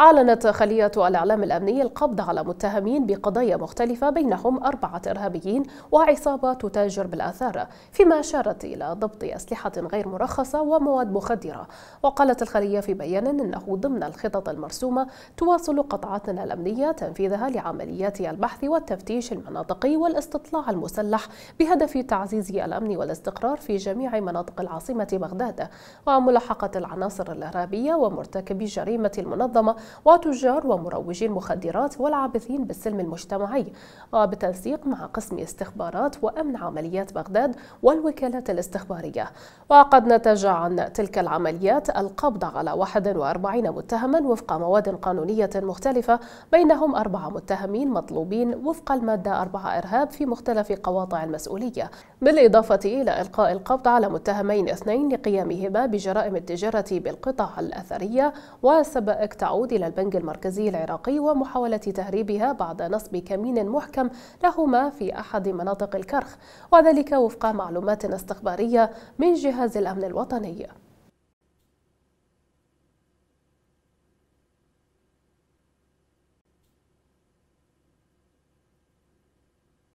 أعلنت خلية الإعلام الأمني القبض على متهمين بقضايا مختلفة بينهم أربعة إرهابيين وعصابة تتاجر بالآثار فيما أشارت إلى ضبط أسلحة غير مرخصة ومواد مخدرة وقالت الخلية في بيان أنه ضمن الخطط المرسومة تواصل قطعتنا الأمنية تنفيذها لعمليات البحث والتفتيش المناطقي والاستطلاع المسلح بهدف تعزيز الأمن والاستقرار في جميع مناطق العاصمة بغداد وملاحقة العناصر الإرهابية ومرتكبي الجريمة المنظمة وتجار ومروجي المخدرات والعابثين بالسلم المجتمعي وبتنسيق مع قسم استخبارات وأمن عمليات بغداد والوكالات الاستخبارية وقد نتج عن تلك العمليات القبض على 41 متهما وفق مواد قانونية مختلفة بينهم أربعة متهمين مطلوبين وفق المادة أربعة إرهاب في مختلف قواطع المسؤولية بالإضافة إلى إلقاء القبض على متهمين اثنين لقيامهما بجرائم التجارة بالقطع الأثرية وسبائك تعود إلى البنك المركزي العراقي ومحاولة تهريبها بعد نصب كمين محكم لهما في أحد مناطق الكرخ وذلك وفق معلومات استخبارية من جهاز الأمن الوطني